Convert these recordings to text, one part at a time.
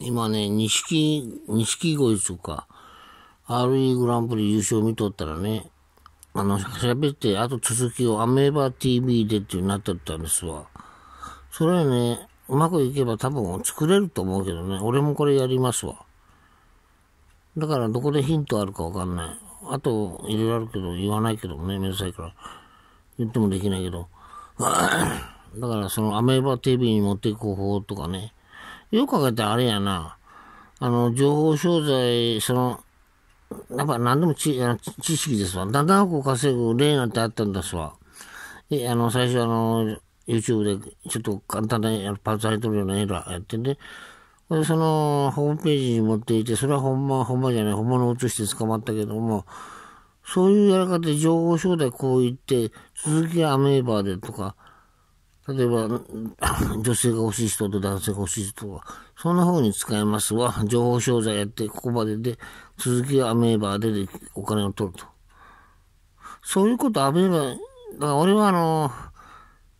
今ね、錦、錦鯉とか、RE グランプリ優勝見とったらね、あの、喋って、あと続きをアメーバ TV でってなっとったんですわ。それはね、うまくいけば多分作れると思うけどね、俺もこれやりますわ。だからどこでヒントあるかわかんない。あと、いろいろあるけど、言わないけどもね、めんどくさいから。言ってもできないけど。だから、そのアメーバ TV に持っていく方法とかね、よく考えたらあれやな、あの、情報商材、その、やっぱ何でも知知識ですわ。だだんこう稼ぐ例なんてあったんですわ。え、あの、最初あの、YouTube でちょっと簡単なパーツ入れてるようなエラーやってん、ね、で、これその、ホームページに持っていて、それはほんま、ほんまじゃない、本物を移して捕まったけども、そういうやり方で情報商材こう言って、続きはアメーバーでとか、例えば、女性が欲しい人と男性が欲しい人は、そんな風に使えますわ。情報商材やって、ここまでで、続きはアメーバででお金を取ると。そういうことアメーバー、だから俺はあの、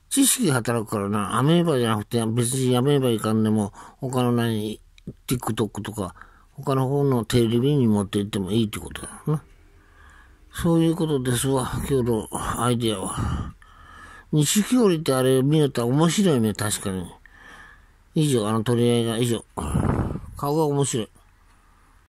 知識が働くからな、アメーバじゃなくて、別にアメーバいかんでも、他の何、TikTok とか、他の方のテレビに持って行ってもいいってことだな。そういうことですわ、今日のアイディアは。錦織ってあれ見れたら面白いね、確かに。以上、あの取り合いが、以上。顔が面白い。